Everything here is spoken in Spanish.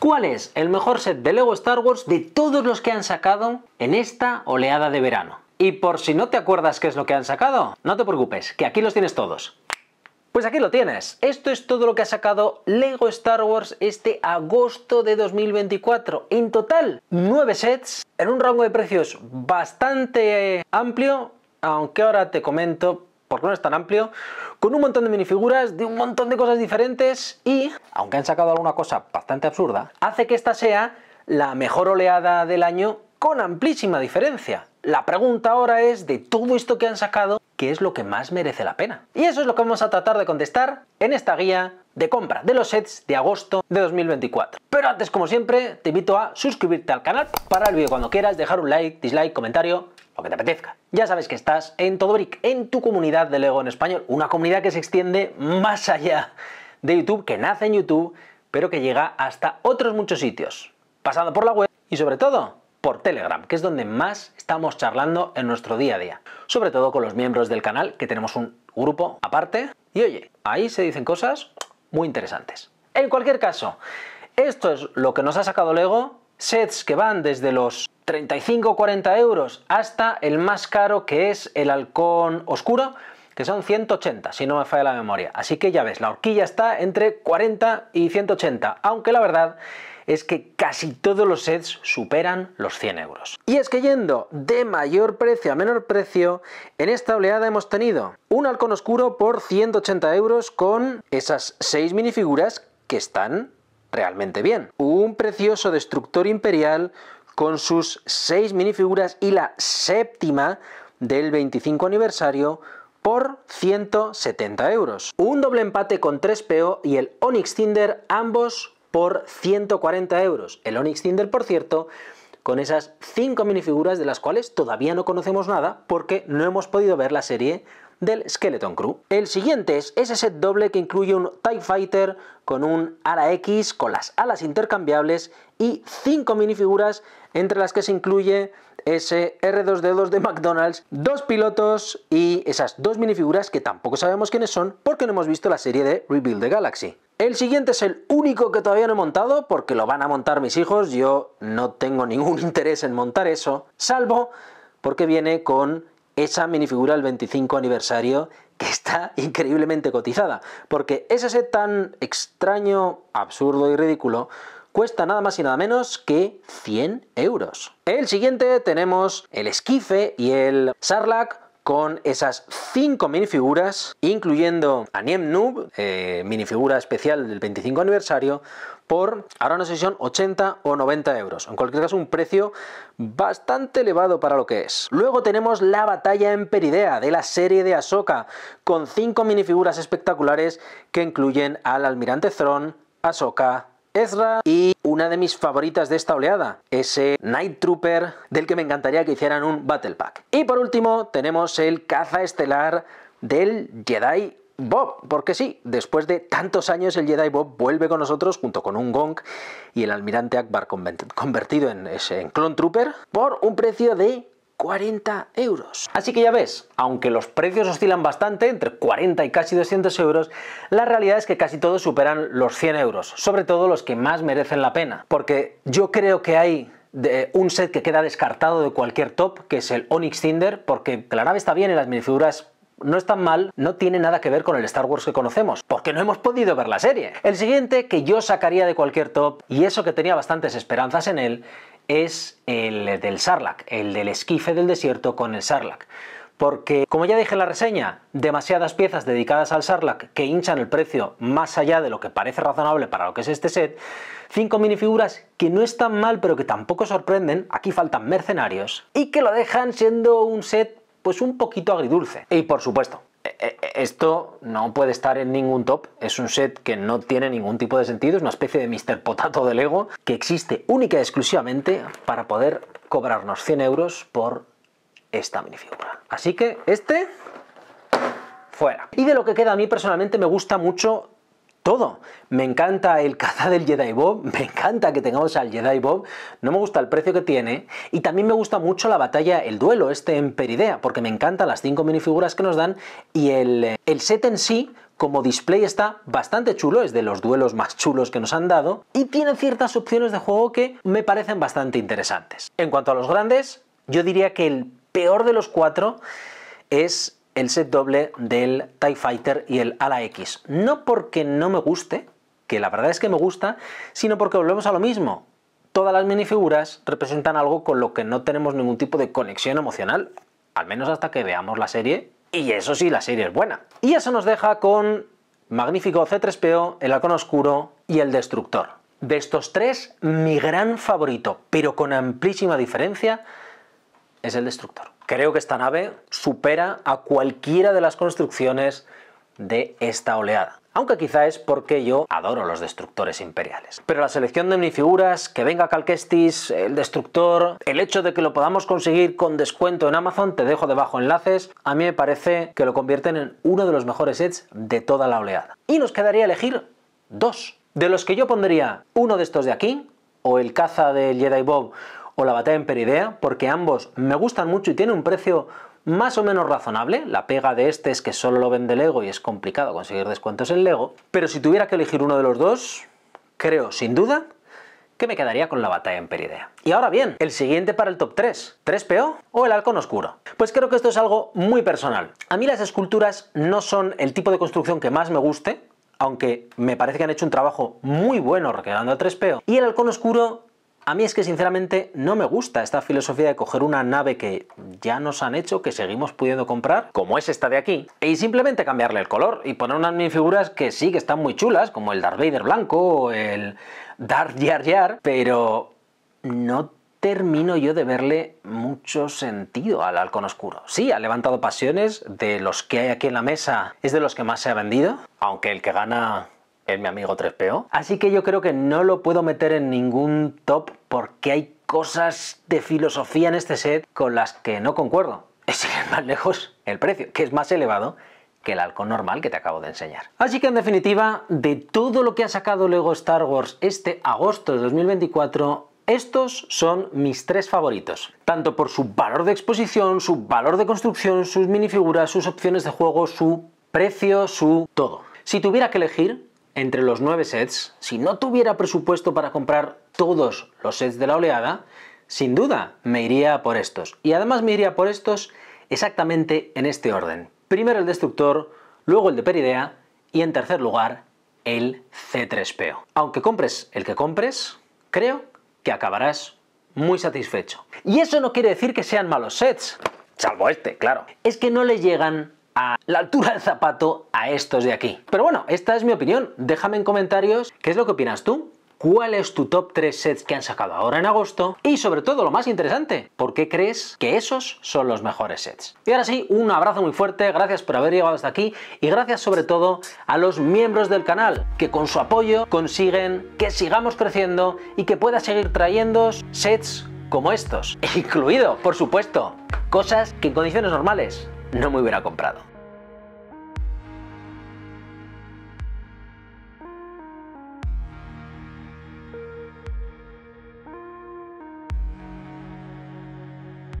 ¿Cuál es el mejor set de Lego Star Wars de todos los que han sacado en esta oleada de verano? Y por si no te acuerdas qué es lo que han sacado, no te preocupes, que aquí los tienes todos. Pues aquí lo tienes, esto es todo lo que ha sacado LEGO Star Wars este agosto de 2024. En total, 9 sets, en un rango de precios bastante eh, amplio, aunque ahora te comento porque no es tan amplio, con un montón de minifiguras, de un montón de cosas diferentes y, aunque han sacado alguna cosa bastante absurda, hace que esta sea la mejor oleada del año con amplísima diferencia. La pregunta ahora es, de todo esto que han sacado, ¿qué es lo que más merece la pena? Y eso es lo que vamos a tratar de contestar en esta guía de compra de los sets de agosto de 2024. Pero antes, como siempre, te invito a suscribirte al canal, para el vídeo cuando quieras, dejar un like, dislike, comentario, que te apetezca. Ya sabes que estás en Todobrick, en tu comunidad de Lego en español, una comunidad que se extiende más allá de YouTube, que nace en YouTube, pero que llega hasta otros muchos sitios, pasando por la web y sobre todo por Telegram, que es donde más estamos charlando en nuestro día a día. Sobre todo con los miembros del canal, que tenemos un grupo aparte. Y oye, ahí se dicen cosas muy interesantes. En cualquier caso, esto es lo que nos ha sacado Lego. Sets que van desde los 35 o 40 euros hasta el más caro que es el halcón oscuro que son 180 si no me falla la memoria así que ya ves la horquilla está entre 40 y 180 aunque la verdad es que casi todos los sets superan los 100 euros. Y es que yendo de mayor precio a menor precio, en esta oleada hemos tenido un halcón oscuro por 180 euros con esas 6 minifiguras que están realmente bien. Un precioso destructor imperial con sus seis minifiguras y la séptima del 25 aniversario por 170 euros. Un doble empate con 3PO y el Onyx Tinder, ambos por 140 euros. El Onyx Tinder, por cierto, con esas 5 minifiguras de las cuales todavía no conocemos nada porque no hemos podido ver la serie del Skeleton Crew. El siguiente es ese set doble que incluye un TIE Fighter con un ala X con las alas intercambiables y 5 minifiguras entre las que se incluye ese R2D2 de McDonald's, dos pilotos y esas dos minifiguras que tampoco sabemos quiénes son porque no hemos visto la serie de Rebuild the Galaxy. El siguiente es el único que todavía no he montado porque lo van a montar mis hijos, yo no tengo ningún interés en montar eso, salvo porque viene con esa minifigura del 25 aniversario que está increíblemente cotizada, porque es ese tan extraño, absurdo y ridículo cuesta nada más y nada menos que 100 euros. El siguiente tenemos el esquife y el sarlac con esas 5 minifiguras, incluyendo a Niem Noob, eh, minifigura especial del 25 aniversario, por, ahora no sé si son 80 o 90 euros. En cualquier caso, un precio bastante elevado para lo que es. Luego tenemos la batalla en Peridea de la serie de Ahsoka, con 5 minifiguras espectaculares que incluyen al almirante thron Ahsoka, y una de mis favoritas de esta oleada, ese Night Trooper del que me encantaría que hicieran un Battle Pack. Y por último tenemos el caza estelar del Jedi Bob, porque sí, después de tantos años el Jedi Bob vuelve con nosotros junto con un Gong y el almirante Akbar convertido en, en Clone Trooper por un precio de 40 euros. Así que ya ves, aunque los precios oscilan bastante, entre 40 y casi 200 euros, la realidad es que casi todos superan los 100 euros, sobre todo los que más merecen la pena, porque yo creo que hay de un set que queda descartado de cualquier top, que es el Onyx tinder porque la nave está bien y las minifiguras no están mal, no tiene nada que ver con el Star Wars que conocemos, porque no hemos podido ver la serie. El siguiente que yo sacaría de cualquier top, y eso que tenía bastantes esperanzas en él, es el del Sarlacc, el del esquife del desierto con el Sarlacc. Porque, como ya dije en la reseña, demasiadas piezas dedicadas al Sarlacc que hinchan el precio más allá de lo que parece razonable para lo que es este set, cinco minifiguras que no están mal pero que tampoco sorprenden, aquí faltan mercenarios, y que lo dejan siendo un set pues un poquito agridulce. Y por supuesto, e, e, esto no puede estar en ningún top, es un set que no tiene ningún tipo de sentido, es una especie de Mr. Potato del Lego... que existe única y exclusivamente para poder cobrarnos 100 euros por esta minifigura. Así que este, fuera. Y de lo que queda a mí personalmente me gusta mucho todo. Me encanta el caza del Jedi Bob, me encanta que tengamos al Jedi Bob, no me gusta el precio que tiene y también me gusta mucho la batalla, el duelo este en Peridea, porque me encantan las cinco minifiguras que nos dan y el, eh, el set en sí como display está bastante chulo, es de los duelos más chulos que nos han dado y tiene ciertas opciones de juego que me parecen bastante interesantes. En cuanto a los grandes, yo diría que el peor de los cuatro es el set doble del TIE Fighter y el Ala X. No porque no me guste, que la verdad es que me gusta, sino porque volvemos a lo mismo. Todas las minifiguras representan algo con lo que no tenemos ningún tipo de conexión emocional, al menos hasta que veamos la serie, y eso sí, la serie es buena. Y eso nos deja con Magnífico C3PO, el Halcón Oscuro y el Destructor. De estos tres, mi gran favorito, pero con amplísima diferencia, es el Destructor. Creo que esta nave supera a cualquiera de las construcciones de esta oleada. Aunque quizá es porque yo adoro los destructores imperiales. Pero la selección de minifiguras, que venga Calquestis, el destructor, el hecho de que lo podamos conseguir con descuento en Amazon, te dejo debajo enlaces, a mí me parece que lo convierten en uno de los mejores sets de toda la oleada. Y nos quedaría elegir dos, de los que yo pondría uno de estos de aquí, o el caza del Jedi Bob la batalla en Peridea, porque ambos me gustan mucho y tienen un precio más o menos razonable. La pega de este es que solo lo vende Lego y es complicado conseguir descuentos en Lego. Pero si tuviera que elegir uno de los dos, creo sin duda que me quedaría con la batalla en Peridea. Y ahora bien, el siguiente para el top 3, 3PO o el halcón oscuro. Pues creo que esto es algo muy personal. A mí las esculturas no son el tipo de construcción que más me guste, aunque me parece que han hecho un trabajo muy bueno recreando a 3PO. Y el halcón oscuro a mí es que sinceramente no me gusta esta filosofía de coger una nave que ya nos han hecho, que seguimos pudiendo comprar, como es esta de aquí, y e simplemente cambiarle el color y poner unas minifiguras que sí que están muy chulas, como el Darth Vader blanco o el Darth Jar Jar, pero no termino yo de verle mucho sentido al halcón oscuro. Sí, ha levantado pasiones de los que hay aquí en la mesa, es de los que más se ha vendido, aunque el que gana mi amigo 3PO. Así que yo creo que no lo puedo meter en ningún top porque hay cosas de filosofía en este set con las que no concuerdo. Es más lejos el precio, que es más elevado que el halcón normal que te acabo de enseñar. Así que en definitiva, de todo lo que ha sacado LEGO Star Wars este agosto de 2024, estos son mis tres favoritos, tanto por su valor de exposición, su valor de construcción, sus minifiguras, sus opciones de juego, su precio, su todo. Si tuviera que elegir, entre los nueve sets, si no tuviera presupuesto para comprar todos los sets de la oleada, sin duda me iría por estos. Y además me iría por estos exactamente en este orden. Primero el Destructor, luego el de Peridea y en tercer lugar el C3PO. Aunque compres el que compres, creo que acabarás muy satisfecho. Y eso no quiere decir que sean malos sets, salvo este, claro. Es que no le llegan a la altura del zapato a estos de aquí. Pero bueno, esta es mi opinión. Déjame en comentarios qué es lo que opinas tú cuál es tu top 3 sets que han sacado ahora en agosto y sobre todo lo más interesante, ¿por qué crees que esos son los mejores sets? Y ahora sí, un abrazo muy fuerte, gracias por haber llegado hasta aquí y gracias sobre todo a los miembros del canal que con su apoyo consiguen que sigamos creciendo y que pueda seguir trayendo sets como estos, incluido, por supuesto, cosas que en condiciones normales no me hubiera comprado.